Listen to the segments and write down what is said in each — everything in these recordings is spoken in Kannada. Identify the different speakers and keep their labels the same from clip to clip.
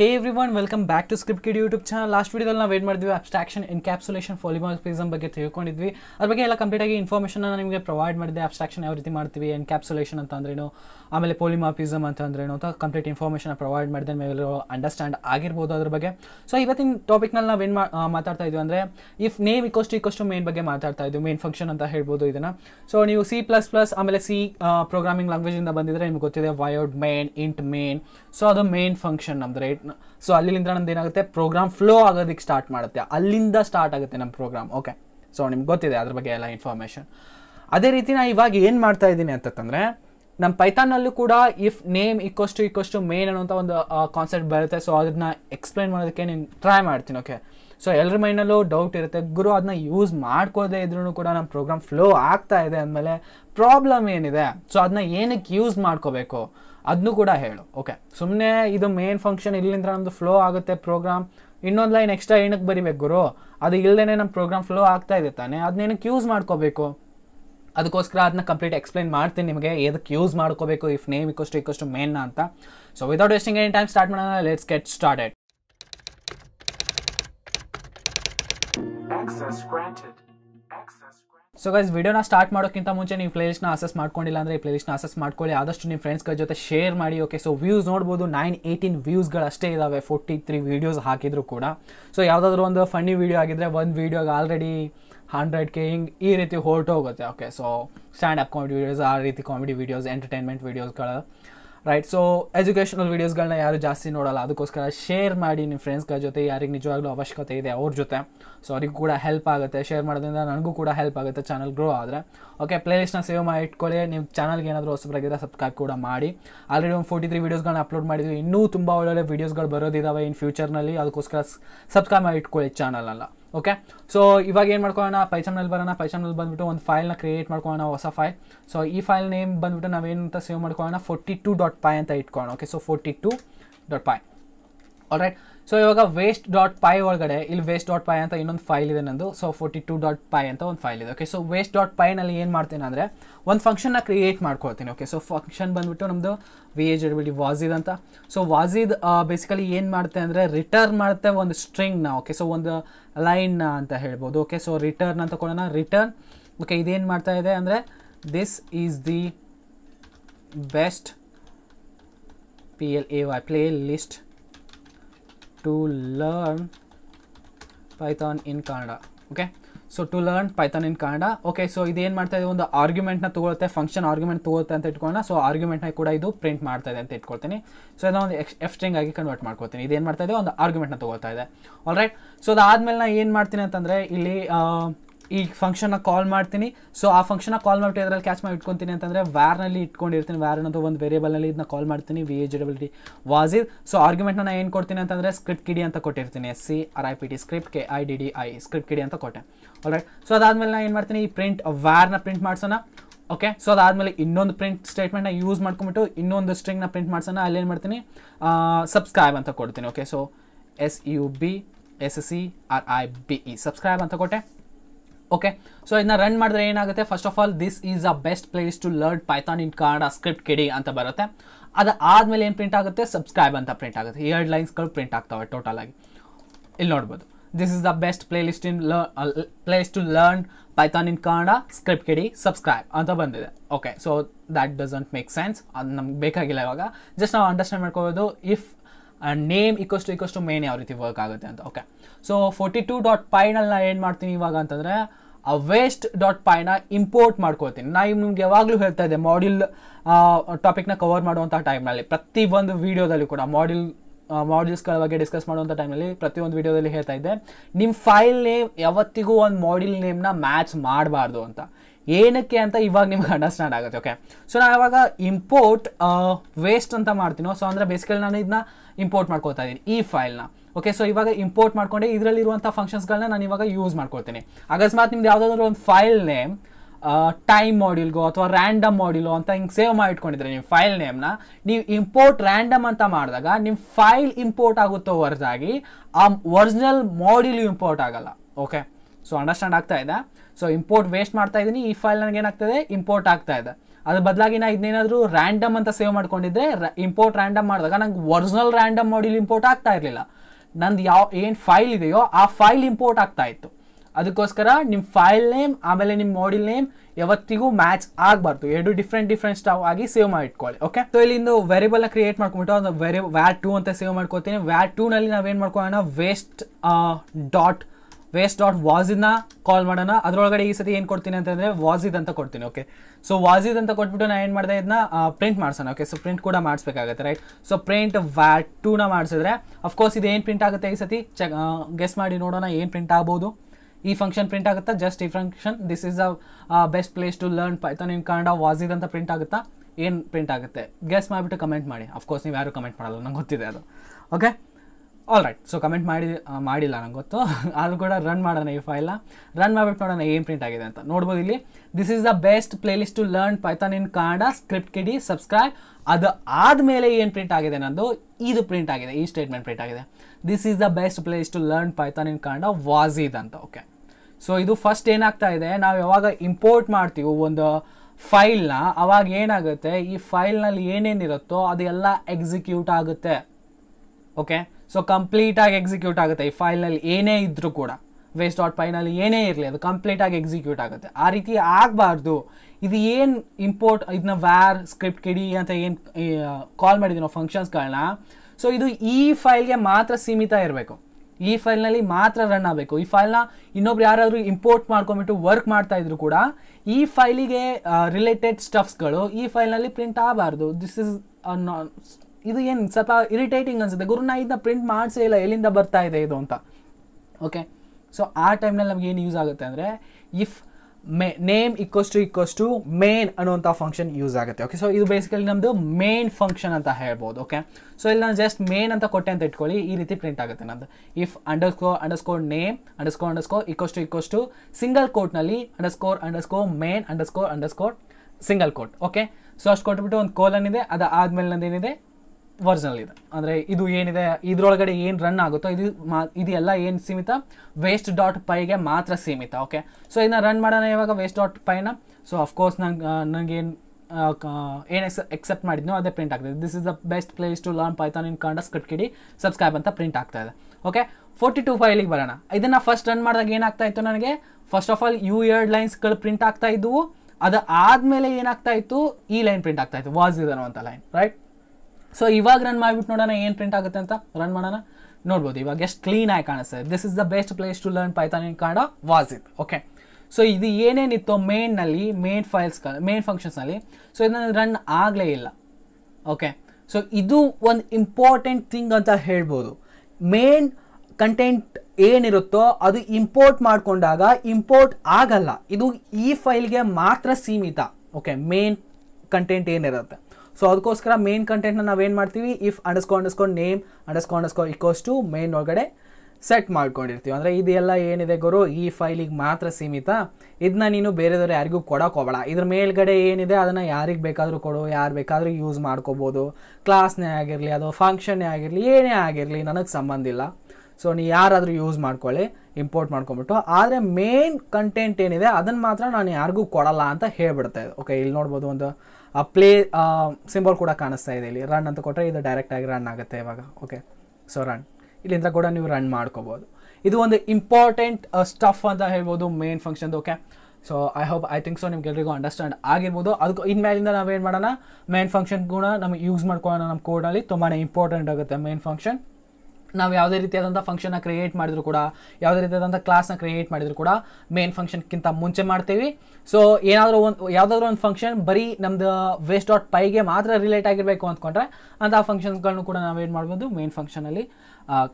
Speaker 1: Hey everyone welcome back to script kid YouTube channel last ವೀಡಿಯೋದಲ್ಲಿ ನಾವು ವೇಟ್ ಮಾಡಿದ್ವಿ ಅಬ್ಸ್ಟ್ರಾಕ್ಷನ್ ಇನ್ಕ್ಯಾಪ್ಸುಲೇಷನ್ ಫಾಲಿಮಾರ್ಪಿಸಮ್ ಬಗ್ಗೆ ತಿಳ್ಕೊಂಡಿದ್ವಿ ಅದ್ರ ಬಗ್ಗೆ ಎಲ್ಲ ಕಂಪ್ಲೀಟಾಗಿ ಇನ್ಫಾರ್ಮೇಷನ್ ನಿಮಗೆ ಪ್ರೊವೈಡ್ ಮಾಡಿದೆ ಅಬ್ಸ್ಟ್ರಾಕ್ಷನ್ ಯಾವ ರೀತಿ ಮಾಡ್ತೀವಿ ಎನ್ಕ್ಯಾಪ್ಸುಲೇಷನ್ ಅಂತ ಅಂದ್ರೇನು ಆಮೇಲೆ ಪೋಲಿಮಾರ್ಪಿಸಮ್ ಅಂತ ಅಂದ್ರೇನು ಅಂತ ಕಂಪ್ಲೀಟ್ ಇನ್ಫಾರ್ಮೇಷನ್ ಪ್ರೊವೈಡ್ ಮಾಡಿದೆ ಮೇಲೆ ಅಂಡರ್ಸ್ಟ್ಯಾಂಡ್ ಆಗಿರ್ಬೋದು ಅದ್ರ ಬಗ್ಗೆ ಸೊ ಇವತ್ತಿನ ಟಾಪಿಕ್ನಲ್ಲಿ ನಾವು ಏನು ಮಾತಾಡ್ತಾ ಇದ್ದೀವಿ ಅಂದರೆ if name equals to equals to main ಬಗ್ಗೆ ಮಾತಾಡ್ತಾ ಇದ್ದೀವಿ ಮೇನ್ ಫಂಕ್ಷನ್ ಅಂತ ಹೇಳ್ಬೋದು ಇದನ್ನು ಸೊ ನೀವು ಸಿ ಪ್ಲಸ್ ಪ್ಲಸ್ ಆಮೇಲೆ ಸಿ ಪ್ರೋಗ್ರಾಮಿಂಗ್ ಲ್ಯಾಂಗ್ವೇಜಿಂದ ಬಂದಿದ್ರೆ ನಿಮ್ಗೆ ಗೊತ್ತಿದೆ void main int main so ಅದು ಮೇನ್ ಫಂಕ್ಷನ್ ನಮ್ದು ರೈಟ್ ಸೊ ಅಲ್ಲಿಂದ ನಮ್ದು ಏನಾಗುತ್ತೆ ಪ್ರೋಗ್ರಾಮ್ ಫ್ಲೋ ಆಗೋದಕ್ಕೆ ಸ್ಟಾರ್ಟ್ ಮಾಡುತ್ತೆ ಅಲ್ಲಿಂದ ಸ್ಟಾರ್ಟ್ ಆಗುತ್ತೆ ನಮ್ಮ ಪ್ರೋಗ್ರಾಮ್ ಓಕೆ ಸೊ ನಿಮ್ಗೆ ಗೊತ್ತಿದೆ ಅದ್ರ ಬಗ್ಗೆ ಎಲ್ಲ ಇನ್ಫಾರ್ಮೇಷನ್ ಅದೇ ರೀತಿ ನಾನು ಇವಾಗ ಏನು ಮಾಡ್ತಾ ಇದ್ದೀನಿ ಅಂತಂದರೆ ನಮ್ಮ ಪೈಥಾನಲ್ಲೂ ಕೂಡ if name equals to equals to main ಅನ್ನೋಂಥ ಒಂದು ಕಾನ್ಸೆಪ್ಟ್ ಬರುತ್ತೆ ಸೊ ಅದನ್ನ ಎಕ್ಸ್ಪ್ಲೈನ್ ಮಾಡೋದಕ್ಕೆ ನೀನು ಟ್ರೈ ಮಾಡ್ತೀನಿ ಓಕೆ ಸೊ ಎಲ್ಲರ ಮೈನಲ್ಲೂ ಡೌಟ್ ಇರುತ್ತೆ ಗುರು ಅದನ್ನ ಯೂಸ್ ಮಾಡ್ಕೋದೇ ಇದ್ರೂ ಕೂಡ ನಮ್ಮ ಪ್ರೋಗ್ರಾಮ್ ಫ್ಲೋ ಆಗ್ತಾ ಇದೆ ಅಂದಮೇಲೆ ಪ್ರಾಬ್ಲಮ್ ಏನಿದೆ ಸೊ ಅದನ್ನ ಏನಕ್ಕೆ ಯೂಸ್ ಮಾಡ್ಕೋಬೇಕು ಅದನ್ನು ಕೂಡ ಹೇಳು ಓಕೆ ಸುಮ್ಮನೆ ಇದು ಮೇನ್ ಫಂಕ್ಷನ್ ಇಲ್ಲಿಂದ ನಮ್ಮದು ಫ್ಲೋ ಆಗುತ್ತೆ ಪ್ರೋಗ್ರಾಮ್ ಇನ್ನೊಂದು ಲೈನ್ ಎಕ್ಸ್ಟ್ರಾ ಏನಕ್ಕೆ ಬರಿಬೇಕು ಗುರು ಅದು ಇಲ್ಲದೇ ನಮ್ಮ ಪ್ರೋಗ್ರಾಮ್ ಫ್ಲೋ ಆಗ್ತಾ ಇದೆ ತಾನೆ ಅದನ್ನೇನಕ್ಕೆ ಯೂಸ್ ಮಾಡ್ಕೋಬೇಕು ಅದಕ್ಕೋಸ್ಕರ ಅದನ್ನ ಕಂಪ್ಲೀಟ್ ಎಕ್ಸ್ಪ್ಲೈನ್ ಮಾಡ್ತೀನಿ ನಿಮಗೆ ಎದಕ್ಕೆ ಯೂಸ್ ಮಾಡ್ಕೋಬೇಕು ಇಫ್ ನೇಮ್ ಇಕ್ಕಷ್ಟು ಇಕ್ಕಷ್ಟು ಮೇನ್ನ ಅಂತ so without wasting any time start ಮಾಡೋಣ let's get started Access so guys ವಿಡಿಯೋನ ಸ್ಟಾರ್ಟ್ ಮಾಡೋಕ್ಕಿಂತ ಮುಂಚೆ ನೀವು ಪ್ಲೇಲಿಸ್ಟ್ನ ಅಸೆಸ್ ಮಾಡ್ಕೊಂಡಿಲ್ಲ ಅಂದರೆ ಈ ಪ್ಲೇಲಿಸ್ಟ್ನ ಅಸೆಸ್ ಮಾಡ್ಕೊಳ್ಳಿ ಆದಷ್ಟು ನಿಮ್ಮ ಫ್ರೆಂಡ್ಸ್ಗಳ ಜೊತೆ ಶೇರ್ ಮಾಡಿ ಓಕೆ ಸೊ ವ್ಯೂಸ್ ನೋಡ್ಬೋದು ನೈನ್ ಏಯ್ಟೀನ್ ಅಷ್ಟೇ ಇದ್ದಾವೆ ಫೋರ್ಟಿ ತ್ರೀ ವೀಡಿಯೋಸ್ ಹಾಕಿದ್ರು ಕೂಡ ಸೊ ಯಾವುದಾದ್ರೂ ಒಂದು ಫನ್ನಿ ವೀಡಿಯೋ ಆಗಿದ್ರೆ ಒಂದು ವೀಡಿಯೋಗೆ ಆಲ್ರೆಡಿ ಹಂಡ್ರೆಡ್ ಕೆ ಹಿಂಗೆ ಈ ರೀತಿ ಹೋಗುತ್ತೆ okay so stand up comedy videos ಆ ರೀತಿ ಕಾಮಿಡಿ ವೀಡಿಯೋಸ್ ಎಂಟರ್ಟೈನ್ಮೆಂಟ್ ವೀಡಿಯೋಸ್ಗಳು ರೈಟ್ ಸೊ ಎಜುಕೇಷನಲ್ ವೀಡಿಯೋಸ್ಗಳನ್ನ ಯಾರು ಜಾಸ್ತಿ ನೋಡಲ್ಲ ಅದಕ್ಕೋಸ್ಕರ ಶೇರ್ ಮಾಡಿ ನಿಮ್ಮ ಫ್ರೆಂಡ್ಸ್ಗಳ ಜೊತೆ ಯಾರಿಗೆ ನಿಜವಾಗ್ಲೂ ಅವಶ್ಯಕತೆ ಇದೆ ಅವ್ರ ಜೊತೆ ಸೊ ಅವ್ರಿಗೂ ಕೂಡ ಹೆಲ್ಪ್ ಆಗುತ್ತೆ ಶೇರ್ ಮಾಡೋದ್ರಿಂದ ನನಗೂ ಕೂಡ ಹೆಲ್ಪ್ ಆಗುತ್ತೆ ಚಾನಲ್ ಗ್ರೋ ಆದರೆ ಓಕೆ ಪ್ಲೇಲಿಸ್ಟ್ನ ಸೇವ್ ಮಾಡಿ ಇಟ್ಕೊಳ್ಳಿ ನೀವು ಚಾನಲ್ಗೆ ಏನಾದರೂ ಹೊಸಬರಾಗಿದ್ದರೆ ಸಬ್ಸ್ಕ್ರೈಬ್ ಕೂಡ ಮಾಡಿ ಆಲ್ರೆಡಿ ಒಂದು ಫೋರ್ಟಿ ತ್ರೀ ವೀಡಿಯೋಸ್ಗಳನ್ನ ಅಪ್ಲೋಡ್ ಮಾಡಿದ್ವಿ ಇನ್ನೂ ತುಂಬ ಒಳ್ಳೊಳ್ಳೆ ವೀಡಿಯೋಸ್ಗಳು ಬರೋದಿದ್ದಾವೆ ಇನ್ ಫ್ಯೂಚರ್ನಲ್ಲಿ ಅದಕ್ಕೋಸ್ಕರ ಸಬ್ಸ್ಕ್ರೈಬ್ ಮಾಡಿ ಇಟ್ಕೊಳ್ಳಿ ಚಾನಲಲ್ಲ ಓಕೆ ಸೊ ಇವಾಗ ಏನು ಮಾಡ್ಕೊಳ್ಳೋಣ ಪೈಸಮ್ನಲ್ಲಿ ಬರೋಣ ಪೈಸಮ್ನಲ್ಲಿ ಬಂದುಬಿಟ್ಟು ಒಂದು ಫೈಲ್ನ ಕ್ರಿಯೇಟ್ ಮಾಡ್ಕೊಳ್ಳೋಣ ಹೊಸ ಫೈಲ್ ಸೊ ಈ ಫೈಲ್ ನೇಮ್ ಬಂದುಬಿಟ್ಟು ನಾವೇನು ಅಂತ ಸೇವ್ ಮಾಡ್ಕೊಳ್ಳೋಣ ಫೋರ್ಟಿ ಟು ಡಾಟ್ ಪೈ ಅಂತ ಇಟ್ಕೊಳ್ಳೋಣ okay so forty two dot py alright so ಇವಾಗ ವೇಸ್ಟ್ ಡಾಟ್ ಪೈ ಒಳಗಡೆ ಇಲ್ಲಿ ವೇಸ್ಟ್ ಡಾಟ್ ಪೈ ಅಂತ ಇನ್ನೊಂದು ಫೈಲ್ ಇದೆ ನಂದು so forty two dot py ಅಂತ ಒಂದು ಫೈಲ್ ಇದೆ ಓಕೆ ಸೊ ವೇಸ್ಟ್ ಡಾಟ್ ಪೈನಲ್ಲಿ ಏನು ಮಾಡ್ತೀನಿ ಅಂದರೆ ಒಂದು ಫಂಕ್ಷನ್ನ ಕ್ರಿಯೇಟ್ ಮಾಡ್ಕೊಳ್ತೀನಿ ಓಕೆ ಸೊ ಫಂಕ್ಷನ್ ಬಂದುಬಿಟ್ಟು ನಮ್ಮದು ವಿ ಎಜ್ ಇಡ್ಬಿಟ್ಟು ವಾಜಿದ್ ಅಂತ ಸೊ ವಾಜಿದ್ ಬೇಸಿಕಲಿ ಏನು ಮಾಡುತ್ತೆ ಅಂದರೆ ರಿಟರ್ನ್ ಮಾಡುತ್ತೆ ಒಂದು ಸ್ಟ್ರಿಂಗ್ನ ಓಕೆ ಸೊ ಒಂದು ಲೈನ್ನ ಅಂತ ಹೇಳ್ಬೋದು ಓಕೆ ಸೊ ರಿಟರ್ನ್ ಅಂತ ಕೊಡೋಣ ರಿಟರ್ನ್ ಓಕೆ ಇದೇನು ಮಾಡ್ತಾ ಇದೆ ಅಂದರೆ this is the best P L A Y play list to learn Python in Kannada. Okay. So to learn Python in Kannada okay so ಇದೇನು ಮಾಡ್ತಾ ಇದೆ ಒಂದು ಆರ್ಗ್ಯುಮೆಂಟ್ನ ತಗೊಳುತ್ತೆ ಫಂಕ್ಷನ್ ಆರ್ಗ್ಯುಮೆಂಟ್ ತಗೊಳುತ್ತೆ ಅಂತ ಇಟ್ಕೊಂಡು ಸೊ ಆರ್ಗ್ಯುಮೆಂಟ್ನ ಕೂಡ ಇದು ಪ್ರಿಂಟ್ ಮಾಡ್ತಾ ಇದೆ ಅಂತ ಇಟ್ಕೊಳ್ತೀನಿ ಸೊ ಇದನ್ನ ಒಂದು ಎಕ್ಸ್ ಎಫ್ ಸ್ಟ್ರಿಂಗ್ ಆಗಿ ಕನ್ವರ್ಟ್ ಮಾಡ್ಕೊತೀನಿ ಇದೇನು ಮಾಡ್ತಾ ಇದೆ ಒಂದು ಆರ್ಗ್ಯುಮೆಂಟ್ನ ತೊಗೊಳ್ತಾ ಇದೆ ಆಲ್ ರೈಟ್ ಸೊ ಅದಾದ್ಮೇಲೆ ನಾನು ಏನು ಮಾಡ್ತೀನಿ ಅಂತಂದರೆ ಇಲ್ಲಿ ಈ ಫಂಕ್ಷನ್ನ ಕಾಲ್ ಮಾಡ್ತೀನಿ ಸೊ ಆ ಫಂಕ್ಷನ್ನ ಕಾಲ್ ಮಾಡಿಬಿಟ್ಟು ಅದರಲ್ಲಿ ಕ್ಯಾಚ್ ಮಾಡಿ ಇಟ್ಕೊತೀನಿ ಅಂತಂದರೆ ವ್ಯಾರ್ನಲ್ಲಿ ಇಟ್ಕೊಂಡಿರ್ತೀನಿ ವ್ಯಾರ್ ಅನ್ನೋದು ಒಂದು ವೇರಿಯಬಲ್ನಲ್ಲಿ ಇದನ್ನ ಕಾಲ್ ಮಾಡ್ತೀನಿ ವಿ ಎಜ್ ಡಬ್ಲ್ಯೂ ಟಿ ವಾಜಿರ್ ಸೊ ಆರ್ಗ್ಯುಮೆಂಟ್ನ ನಾನು ಏನು ಕೊಡ್ತೀನಿ ಅಂತಂದರೆ ಸ್ಕ್ರಿಪ್ಟ್ ಕಿಡಿ ಅಂತ ಕೊಟ್ಟಿರ್ತೀನಿ S C R I P T script K I D D I script kiddie ಅಂತ ಕೊಟ್ಟೆ ರೈಟ್ ಸೊ ಅದಾದಮೇಲೆ ನಾನು ಏನು ಮಾಡ್ತೀನಿ ಈ ಪ್ರಿಂಟ್ ವ್ಯಾರ್ನ ಪ್ರಿಂಟ್ ಮಾಡ್ಸೋಣ ಓಕೆ ಸೊ ಅದಾದಮೇಲೆ ಇನ್ನೊಂದು ಪ್ರಿಂಟ್ ಸ್ಟೇಟ್ಮೆಂಟ್ನ ಯೂಸ್ ಮಾಡ್ಕೊಂಬಿಟ್ಟು ಇನ್ನೊಂದು ಸ್ಟ್ರಿಂಗ್ನ ಪ್ರಿಂಟ್ ಮಾಡ್ಸೋಣ ಏನು ಮಾಡ್ತೀನಿ ಸಬ್ಸ್ಕ್ರೈಬ್ ಅಂತ ಕೊಡ್ತೀನಿ okay so S U B S C R I B E subscribe ಅಂತ ಕೊಟ್ಟೆ ಓಕೆ ಸೊ ಇದನ್ನ ರನ್ ಮಾಡಿದ್ರೆ ಏನಾಗುತ್ತೆ first of all this is a best place to learn Python in Kannada script kiddie ಅಂತ ಬರುತ್ತೆ ಅದು ಆದ್ಮೇಲೆ ಏನು ಪ್ರಿಂಟ್ ಆಗುತ್ತೆ ಸಬ್ಸ್ಕ್ರೈಬ್ ಅಂತ ಪ್ರಿಂಟ್ ಆಗುತ್ತೆ ಎರಡು ಲೈನ್ಸ್ಗಳು ಪ್ರಿಂಟ್ ಆಗ್ತವೆ ಟೋಟಲ್ ಆಗಿ ಇಲ್ಲಿ ನೋಡ್ಬೋದು this is the best play list in learn place to learn Python in Kannada script kiddie subscribe ಅಂತ ಬಂದಿದೆ okay so that doesn't make sense ಅದು ನಮ್ಗೆ ಬೇಕಾಗಿಲ್ಲ ಇವಾಗ ಜಸ್ಟ್ ನಾವು ಅಂಡರ್ಸ್ಟ್ಯಾಂಡ್ ಮಾಡ್ಕೋಬೋದು ಇಫ್ ನೇಮ್ ಇಕ್ಕಷ್ಟು ಟು ಮೇನ್ ಯಾವ ರೀತಿ ವರ್ಕ್ ಆಗುತ್ತೆ ಅಂತ okay so forty two dot ಪೈನಲ್ಲಿ ನಾನು ಏನು ಮಾಡ್ತೀನಿ ಇವಾಗ ಅಂತಂದರೆ ಆ ವೇಸ್ಟ್ ಡಾಟ್ ಪೈನ ಇಂಪೋರ್ಟ್ ಮಾಡ್ಕೋತೀನಿ ನಾ ನಿಮ್ಗೆ ಯಾವಾಗಲೂ ಹೇಳ್ತಾ ಇದ್ದೆ ಮಾಡ್ಯೂಲ್ ಟಾಪಿಕ್ನ ಕವರ್ ಮಾಡುವಂಥ ಟೈಮ್ನಲ್ಲಿ ಪ್ರತಿ ಒಂದು ವೀಡಿಯೋದಲ್ಲಿ ಕೂಡ ಮಾಡ್ಯೂಲ್ ಮಾಡ್ಯೂಲ್ಸ್ಗಳ ಬಗ್ಗೆ ಡಿಸ್ಕಸ್ ಮಾಡುವಂಥ ಟೈಮಲ್ಲಿ ಪ್ರತಿಯೊಂದು ವೀಡಿಯೋದಲ್ಲಿ ಹೇಳ್ತಾ ಇದ್ದೆ ನಿಮ್ಮ ಫೈಲ್ ನೇಮ್ ಯಾವತ್ತಿಗೂ ಒಂದು ಮಾಡ್ಯೂಲ್ ನೇಮ್ನ ಮ್ಯಾಚ್ ಮಾಡಬಾರ್ದು ಅಂತ ಏನಕ್ಕೆ ಅಂತ ಇವಾಗ ನಿಮ್ಗೆ ಅಂಡರ್ಸ್ಟ್ಯಾಂಡ್ ಆಗುತ್ತೆ ಓಕೆ ಸೊ ನಾನು ಇವಾಗ ಇಂಪೋರ್ಟ್ ವೇಸ್ಟ್ ಅಂತ ಮಾಡ್ತೀನೋ ಸೊ ಅಂದರೆ ಬೇಸಿಕಲಿ ನಾನು ಇದನ್ನ ಇಂಪೋರ್ಟ್ ಮಾಡ್ಕೊತಾ ಇದ್ದೀನಿ ಈ ಫೈಲ್ನ ಓಕೆ ಸೊ ಇವಾಗ ಇಂಪೋರ್ಟ್ ಮಾಡ್ಕೊಂಡೆ ಇದರಲ್ಲಿರುವಂಥ ಫಂಕ್ಷನ್ಸ್ಗಳನ್ನ ನಾನು ಇವಾಗ ಯೂಸ್ ಮಾಡ್ಕೊಳ್ತೀನಿ ಅಕಸ್ಮಾತ್ ನಿಮ್ದು ಯಾವುದಾದ್ರೂ ಒಂದು ಫೈಲ್ ನೇಮ್ ಟೈಮ್ ಮಾಡ್ಯೂಲ್ಗೋ ಅಥವಾ ರ್ಯಾಂಡಮ್ ಮಾಡ್ಯೂಲು ಅಂತ ಹಿಂಗೆ ಸೇವ್ ಮಾಡಿ ಇಟ್ಕೊಂಡಿದ್ರೆ ನಿಮ್ಮ ಫೈಲ್ ನೇಮ್ನ ನೀವು ಇಂಪೋರ್ಟ್ ರ್ಯಾಂಡಮ್ ಅಂತ ಮಾಡಿದಾಗ ನಿಮ್ಮ ಫೈಲ್ ಇಂಪೋರ್ಟ್ ಆಗುತ್ತೋ ಹೊರತಾಗಿ ಆ ಒರಿಜಿನಲ್ ಮಾಡ್ಯೂಲ್ ಇಂಪೋರ್ಟ್ ಆಗಲ್ಲ ಓಕೆ ಸೊ ಅಂಡರ್ಸ್ಟ್ಯಾಂಡ್ ಆಗ್ತಾ ಇದೆ ಸೊ ಇಂಪೋರ್ಟ್ ವೇಸ್ಟ್ ಮಾಡ್ತಾ ಇದ್ದೀನಿ ಈ ಫೈಲ್ ನನಗೆ ಏನಾಗ್ತದೆ ಇಂಪೋರ್ಟ್ ಆಗ್ತಾ ಇದೆ ಅದ್ರ ಬದಲಾಗಿ ನಾ ಇದನ್ನೇನಾದರೂ ರ್ಯಾಂಡಮ್ ಅಂತ ಸೇವ್ ಮಾಡ್ಕೊಂಡಿದ್ರೆ ಇಂಪೋರ್ಟ್ ರ್ಯಾಂಡಮ್ ಮಾಡಿದಾಗ ನಂಗೆ ಒರಿಜಿನಲ್ ರ್ಯಾಂಡಮ್ ಮಾಡ್ಯೂಲ್ ಇಂಪೋರ್ಟ್ ಆಗ್ತಾ ಇರಲಿಲ್ಲ ನಂದು ಯಾವ ಏನು ಫೈಲ್ ಇದೆಯೋ ಆ ಫೈಲ್ ಇಂಪೋರ್ಟ್ ಆಗ್ತಾ ಇತ್ತು ಅದಕ್ಕೋಸ್ಕರ ನಿಮ್ಮ ಫೈಲ್ ನೇಮ್ ಆಮೇಲೆ ನಿಮ್ಮ ಮಾಡ್ಯೂಲ್ ನೇಮ್ ಯಾವತ್ತಿಗೂ ಮ್ಯಾಚ್ ಆಗಬಾರ್ದು ಎರಡು ಡಿಫ್ರೆಂಟ್ ಡಿಫ್ರೆಂಟ್ ಸ್ಟಾವ್ ಆಗಿ ಸೇವ್ ಮಾಡಿಟ್ಕೊಳ್ಳಿ ಓಕೆ ಸೊ ಇಲ್ಲಿ ಒಂದು ಕ್ರಿಯೇಟ್ ಮಾಡ್ಕೊಬಿಟ್ಟು ಒಂದು ವೆರಿ ವ್ಯಾಟ್ ಟೂ ಅಂತ ಸೇವ್ ಮಾಡ್ಕೋತೀನಿ ವ್ಯಾಟ್ ಟೂನಲ್ಲಿ ನಾವೇನು ಮಾಡ್ಕೊಳ್ಳೋಣ ವೇಸ್ಟ್ ಡಾಟ್ ವೇಸ್ಟ್ ಡಾಟ್ ವಾಜಿದ್ನ ಕಾಲ್ ಮಾಡೋಣ ಅದರೊಳಗಡೆ ಈ ಸತಿ ಏನು ಕೊಡ್ತೀನಿ ಅಂತಂದರೆ ವಾಜಿದ್ ಅಂತ ಕೊಡ್ತೀನಿ ಓಕೆ ಸೊ ವಾಜಿದ್ ಅಂತ ಕೊಟ್ಬಿಟ್ಟು ನಾನು ಏನು ಮಾಡಿದೆ ಇದನ್ನ ಪ್ರಿಂಟ್ ಮಾಡ್ಸೋಣ ಓಕೆ ಸೊ ಪ್ರಿಂಟ್ ಕೂಡ ಮಾಡಿಸಬೇಕಾಗತ್ತೆ ರೈಟ್ ಸೊ ಪ್ರಿಂಟ್ ವ್ಯಾಟ್ ಟೂನ ಮಾಡಿಸಿದ್ರೆ ಅಫ್ಕೋರ್ಸ್ ಇದು ಏನು ಪ್ರಿಂಟ್ ಆಗುತ್ತೆ ಈ ಸತಿ ಚೆಕ್ ಗೆಸ್ ಮಾಡಿ ನೋಡೋಣ ಏನು ಪ್ರಿಂಟ್ ಆಗ್ಬೋದು ಈ ಫಂಕ್ಷನ್ ಪ್ರಿಂಟ್ ಆಗುತ್ತಾ ಜಸ್ಟ್ ಈ function this is a best place to learn Python in Kannada Wajid ಅಂತ ಪ್ರಿಂಟ್ ಆಗುತ್ತಾ ಏನು ಪ್ರಿಂಟ್ ಆಗುತ್ತೆ ಗೆಸ್ ಮಾಡಿಬಿಟ್ಟು ಕಮೆಂಟ್ ಮಾಡಿ ಅಫ್ಕೋರ್ಸ್ ನೀವು ಯಾರು ಕಮೆಂಟ್ ಮಾಡಲ್ಲ ನಂಗೆ ಗೊತ್ತಿದೆ ಅದು okay all right so comment ಮಾಡಿ ಮಾಡಿಲ್ಲ ನಂಗೆ ಗೊತ್ತು ಆದರೂ ಕೂಡ ರನ್ ಮಾಡೋಣ ಈ ಫೈಲ್ನ ರನ್ ಮಾಡಿಬಿಟ್ಟು ನೋಡೋಣ ಏನು ಪ್ರಿಂಟ್ ಆಗಿದೆ ಅಂತ ನೋಡ್ಬೋದು ಇಲ್ಲಿ this is the best playlist to learn Python in Kannada script kiddie subscribe ಅದು ಆದಮೇಲೆ ಏನು ಪ್ರಿಂಟ್ ಆಗಿದೆ ನಂದು ಇದು ಪ್ರಿಂಟ್ ಆಗಿದೆ ಈ ಸ್ಟೇಟ್ಮೆಂಟ್ ಪ್ರಿಂಟ್ ಆಗಿದೆ this is the best place to learn Python in Kannada Wajid ಅಂತ ಓಕೆ ಸೊ ಇದು ಫಸ್ಟ್ ಏನಾಗ್ತಾ ಇದೆ ನಾವು ಯಾವಾಗ ಇಂಪೋರ್ಟ್ ಮಾಡ್ತೀವಿ ಒಂದು ಫೈಲ್ನ ಅವಾಗ ಏನಾಗುತ್ತೆ ಈ ಫೈಲ್ನಲ್ಲಿ ಏನೇನಿರುತ್ತೋ ಅದೆಲ್ಲ ಎಕ್ಸಿಕ್ಯೂಟ್ ಆಗುತ್ತೆ ಓಕೆ ಸೊ ಕಂಪ್ಲೀಟಾಗಿ ಎಕ್ಸಿಕ್ಯೂಟ್ ಆಗುತ್ತೆ ಈ ಫೈಲ್ನಲ್ಲಿ ಏನೇ ಇದ್ದರೂ ಕೂಡ ವೇಸ್ಟ್ ಡಾಟ್ ಪೈನಲ್ಲಿ ಏನೇ ಇರಲಿ ಅದು ಕಂಪ್ಲೀಟಾಗಿ ಎಕ್ಸಿಕ್ಯೂಟ್ ಆಗುತ್ತೆ ಆ ರೀತಿ ಆಗಬಾರ್ದು ಇದು ಏನು ಇಂಪೋರ್ಟ್ ಇದನ್ನ ವ್ಯಾರ್ ಸ್ಕ್ರಿಪ್ಟ್ ಕಿಡಿ ಅಂತ ಏನು ಕಾಲ್ ಫಂಕ್ಷನ್ಸ್ ಫಂಕ್ಷನ್ಸ್ಗಳನ್ನ ಸೊ ಇದು ಈ ಫೈಲ್ಗೆ ಮಾತ್ರ ಸೀಮಿತ ಇರಬೇಕು ಈ ಫೈಲ್ನಲ್ಲಿ ಮಾತ್ರ ರನ್ ಆಗಬೇಕು ಈ ಫೈಲ್ನ ಇನ್ನೊಬ್ರು ಯಾರಾದರೂ ಇಂಪೋರ್ಟ್ ಮಾಡ್ಕೊಂಬಿಟ್ಟು ವರ್ಕ್ ಮಾಡ್ತಾ ಇದ್ರು ಕೂಡ ಈ ಫೈಲಿಗೆ ರಿಲೇಟೆಡ್ ಸ್ಟಫ್ಸ್ಗಳು ಈ ಫೈಲ್ನಲ್ಲಿ ಪ್ರಿಂಟ್ ಆಗಬಾರ್ದು ದಿಸ್ ಇಸ್ ಇದು ಏನು ಸ್ವಲ್ಪ ಇರಿಟೇಟಿಂಗ್ ಅನಿಸುತ್ತೆ ಗುರು ಇದನ್ನ ಪ್ರಿಂಟ್ ಮಾಡಿಸೇ ಇಲ್ಲ ಎಲ್ಲಿಂದ ಬರ್ತಾ ಇದೆ ಇದು ಅಂತ ಓಕೆ ಸೊ ಆ ಟೈಮ್ನಲ್ಲಿ ನಮ್ಗೆ ಏನು ಯೂಸ್ ಆಗುತ್ತೆ ಅಂದರೆ if may name equals to main ಅನ್ನುವಂಥ ಫಂಕ್ಷನ್ ಯೂಸ್ ಆಗುತ್ತೆ ಓಕೆ ಸೊ ಇದು ಬೇಸಿಕಲಿ ನಮ್ಮದು ಮೇನ್ ಫಂಕ್ಷನ್ ಅಂತ ಹೇಳ್ಬೋದು ಓಕೆ ಸೊ ಇಲ್ಲಿ ನಾನು ಜಸ್ಟ್ ಮೇನ್ ಅಂತ ಕೊಟ್ಟೆ ಅಂತ ಇಟ್ಕೊಳ್ಳಿ ಈ ರೀತಿ ಪ್ರಿಂಟ್ ಆಗುತ್ತೆ ನಂದು if under underscore name underscore underscore equals to single ಕೋಟ್ನಲ್ಲಿ underscore underscore main underscore underscore single quote okay so ಅಷ್ಟು ಕೊಟ್ಬಿಟ್ಟು ಒಂದು ಕೋಲನ್ ಇದೆ ಅದಾದಮೇಲೆ ಏನಿದೆ ವರ್ಜನಲ್ ಇದೆ ಅಂದರೆ ಇದು ಏನಿದೆ ಇದರೊಳಗಡೆ ಏನು ರನ್ ಆಗುತ್ತೋ ಇದು ಮಾ ಇದೆಲ್ಲ ಏನು ಸೀಮಿತ ವೇಸ್ಟ್ ಡಾಟ್ ಪೈಗೆ ಮಾತ್ರ ಸೀಮಿತ ಓಕೆ ಸೊ ಇದನ್ನ ರನ್ ಮಾಡೋಣ ಇವಾಗ ವೇಸ್ಟ್ ಡಾಟ್ ಪೈನ ಸೊ ಅಫ್ಕೋರ್ಸ್ ನಂಗೆ ನನಗೇನು ಏನು ಎಕ್ಸ್ ಎಕ್ಸೆಪ್ಟ್ ಮಾಡಿದ್ನೋ ಅದೇ ಪ್ರಿಂಟ್ ಆಗ್ತದೆ this is the best place to learn Python in Kannada script kiddie subscribe ಅಂತ ಪ್ರಿಂಟ್ ಆಗ್ತಾ ಇದೆ ಓಕೆ ಫೋರ್ಟಿ ಟು ಫೈಲಿಗೆ ಬರೋಣ ಇದನ್ನು ಫಸ್ಟ್ ರನ್ ಮಾಡಿದಾಗ ಏನಾಗ್ತಾ ಇತ್ತು ನನಗೆ ಫಸ್ಟ್ ಆಫ್ ಆಲ್ ಯು ಎರ್ಡ್ ಲೈನ್ಸ್ಗಳು ಪ್ರಿಂಟ್ ಆಗ್ತಾ ಇದ್ವು ಅದು ಆದಮೇಲೆ ಏನಾಗ್ತಾ ಇತ್ತು ಈ ಲೈನ್ ಪ್ರಿಂಟ್ ಆಗ್ತಾ ಇತ್ತು ವಾಸ್ ಇದನ್ನು ಅಂತ ಲೈನ್ ರೈಟ್ ಸೊ ಇವಾಗ ರನ್ ಮಾಡಿಬಿಟ್ಟು ನೋಡೋಣ ಏನು ಪ್ರಿಂಟ್ ಆಗುತ್ತೆ ಅಂತ ರನ್ ಮಾಡೋಣ ನೋಡ್ಬೋದು ಇವಾಗ ಎಷ್ಟು ಕ್ಲೀನ್ ಕಾಣಿಸ್ತಾ ಇದೆ this is the best place to learn Python in Kannada was it okay so ಇದು ಏನೇನಿತ್ತು ಮೇನ್ನಲ್ಲಿ ಮೇನ್ ಫೈಲ್ಸ್ ಮೇನ್ ಫಂಕ್ಷನ್ಸ್ನಲ್ಲಿ ಸೊ ಇದನ್ನ ರನ್ ಆಗಲೇ ಇಲ್ಲ ಓಕೆ ಸೊ ಇದು ಒಂದು ಇಂಪಾರ್ಟೆಂಟ್ ಥಿಂಗ್ ಅಂತ ಹೇಳ್ಬೋದು ಮೇನ್ ಕಂಟೆಂಟ್ ಏನಿರುತ್ತೋ ಅದು ಇಂಪೋರ್ಟ್ ಮಾಡಿಕೊಂಡಾಗ ಇಂಪೋರ್ಟ್ ಆಗಲ್ಲ ಇದು ಈ ಫೈಲ್ಗೆ ಮಾತ್ರ ಸೀಮಿತ ಓಕೆ ಮೇನ್ ಕಂಟೆಂಟ್ ಏನಿರುತ್ತೆ ಸೊ ಅದಕ್ಕೋಸ್ಕರ ಮೇನ್ ಕಂಟೆಂಟ್ನ ಏನು ಮಾಡ್ತೀವಿ if underscore underscore name underscore underscore to main ಒಳಗಡೆ ಸೆಟ್ ಮಾಡ್ಕೊಂಡಿರ್ತೀವಿ ಅಂದರೆ ಇದೆಲ್ಲ ಏನಿದೆ ಗುರು ಈ ಫೈಲಿಗೆ ಮಾತ್ರ ಸೀಮಿತ ಇದನ್ನ ನೀನು ಬೇರೆದವ್ರು ಯಾರಿಗೂ ಕೊಡೋಕೋಬೇಡ ಇದ್ರ ಮೇಲ್ಗಡೆ ಏನಿದೆ ಅದನ್ನು ಯಾರಿಗೆ ಬೇಕಾದರೂ ಕೊಡು ಯಾರು ಬೇಕಾದರೂ ಯೂಸ್ ಮಾಡ್ಕೋಬೋದು ಕ್ಲಾಸ್ನೇ ಆಗಿರಲಿ ಅದು ಫಂಕ್ಷನ್ನೇ ಆಗಿರಲಿ ಏನೇ ಆಗಿರಲಿ ನನಗೆ ಸಂಬಂಧ ಇಲ್ಲ ಸೊ ನೀ ಯಾರಾದರೂ ಯೂಸ್ ಮಾಡ್ಕೊಳ್ಳಿ ಇಂಪೋರ್ಟ್ ಮಾಡ್ಕೊಂಬಿಟ್ಟು ಆದರೆ ಮೇನ್ ಕಂಟೆಂಟ್ ಏನಿದೆ ಅದನ್ನು ಮಾತ್ರ ನಾನು ಯಾರಿಗೂ ಕೊಡಲ್ಲ ಅಂತ ಹೇಳ್ಬಿಡ್ತಾ ಇದೆ ಓಕೆ ಇಲ್ಲಿ ನೋಡ್ಬೋದು ಒಂದು ಆ ಪ್ಲೇ ಸಿಂಬಲ್ ಕೂಡ ಕಾಣಿಸ್ತಾ ಇದೆ ಇಲ್ಲಿ ರನ್ ಅಂತ ಕೊಟ್ಟರೆ ಇದು ಡೈರೆಕ್ಟಾಗಿ ರನ್ ಆಗುತ್ತೆ ಇವಾಗ ಓಕೆ ಸೊ ರನ್ ಇಲ್ಲಿಂದ ಕೂಡ ನೀವು ರನ್ ಮಾಡ್ಕೋಬೋದು ಇದು ಒಂದು ಇಂಪಾರ್ಟೆಂಟ್ ಸ್ಟಫ್ ಅಂತ ಹೇಳ್ಬೋದು ಮೇನ್ ಫಂಕ್ಷನ್ದು okay so I hope I think so ನಿಮ್ಗೆಲ್ರಿಗೂ ಅಂಡರ್ಸ್ಟ್ಯಾಂಡ್ ಆಗಿರ್ಬೋದು ಅದಕ್ಕೂ ಇನ್ಮೇಲಿಂದ ನಾವೇನು ಮಾಡೋಣ ಮೇನ್ ಫಂಕ್ಷನ್ ಕೂಡ ನಮಗೆ ಯೂಸ್ ಮಾಡ್ಕೊಳ್ಳೋಣ ನಮ್ಮ ಕೋಡಲ್ಲಿ ತುಂಬಾ ಇಂಪಾರ್ಟೆಂಟ್ ಆಗುತ್ತೆ ಮೇನ್ ಫಂಕ್ಷನ್ ನಾವು ಯಾವುದೇ ರೀತಿಯಾದಂಥ ಫಂಕ್ಷನ್ನ ಕ್ರಿಯೇಟ್ ಮಾಡಿದ್ರು ಕೂಡ ಯಾವುದೇ ರೀತಿಯಾದಂಥ ಕ್ಲಾಸ್ನ ಕ್ರಿಯೇಟ್ ಮಾಡಿದ್ರು ಕೂಡ ಮೇನ್ ಫಂಕ್ಷನ್ಗಿಂತ ಮುಂಚೆ ಮಾಡ್ತೀವಿ ಸೊ ಏನಾದರೂ ಒಂದು ಯಾವುದಾದ್ರೂ ಒಂದು ಫಂಕ್ಷನ್ ಬರೀ ನಮ್ದು ವೇಸ್ಟ್ ಡಾಟ್ ಪೈಗೆ ಮಾತ್ರ ರಿಲೇಟ್ ಆಗಿರಬೇಕು ಅಂದ್ಕೊಂಡ್ರೆ ಅಂತಹ ಫಂಕ್ಷನ್ಸ್ಗಳನ್ನು ಕೂಡ ನಾವು ಏನು ಮಾಡ್ಬೋದು ಮೇನ್ ಫಂಕ್ಷನಲ್ಲಿ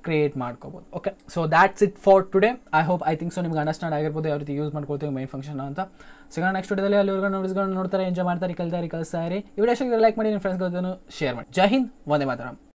Speaker 1: ಕ್ರಿಯೇಟ್ ಮಾಡ್ಕೋಬೋದು okay so that's it for today I hope I think so ನಿಮ್ಗೆ ಅಂಡರ್ಸ್ಟ್ಯಾಂಡ್ ಆಗಿರ್ಬೋದು ಯಾವ ರೀತಿ ಯೂಸ್ ಮಾಡ್ಕೊಳ್ತೀವಿ ಮೇನ್ ಫಂಕ್ಷನ್ ಅಂತ ಸಿಗೋಣ ನೆಕ್ಸ್ಟ್ ವಿಡಿಯೋದಲ್ಲಿ ಅಲ್ಲಿವರೆಗೂ ನೋಡಿಸ್ಗಳನ್ನ ನೋಡ್ತಾರೆ ಎಂಜಾಯ್ ಮಾಡ್ತಾರೆ ಕಲಿತಾರೆ ಕಲಿಸ್ತಾರೆ ಈ ವಿಡಿಯೋ ಲೈಕ್ ಮಾಡಿ ನಿಮ್ಮ ಫ್ರೆಂಡ್ಸ್ಗಳನ್ನು ಶೇರ್ ಮಾಡಿ ಜೈ ಹಿಂದ್ ಒಂದೇ ಮಾತಾಡೋಣ